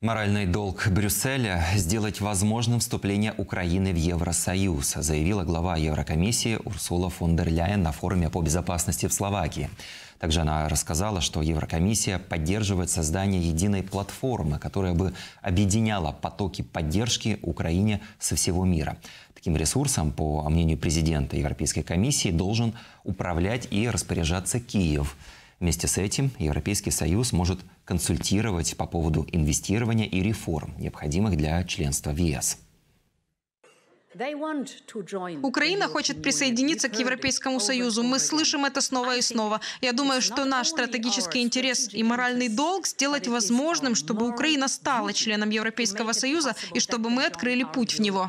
Моральный долг Брюсселя – сделать возможным вступление Украины в Евросоюз, заявила глава Еврокомиссии Урсула фон дер Ляйен на форуме по безопасности в Словакии. Также она рассказала, что Еврокомиссия поддерживает создание единой платформы, которая бы объединяла потоки поддержки Украине со всего мира. Таким ресурсом, по мнению президента Европейской комиссии, должен управлять и распоряжаться Киев – Вместе с этим Европейский Союз может консультировать по поводу инвестирования и реформ, необходимых для членства в ЕС. Украина хочет присоединиться к Европейскому Союзу. Мы слышим это снова и снова. Я думаю, что наш стратегический интерес и моральный долг сделать возможным, чтобы Украина стала членом Европейского Союза и чтобы мы открыли путь в него.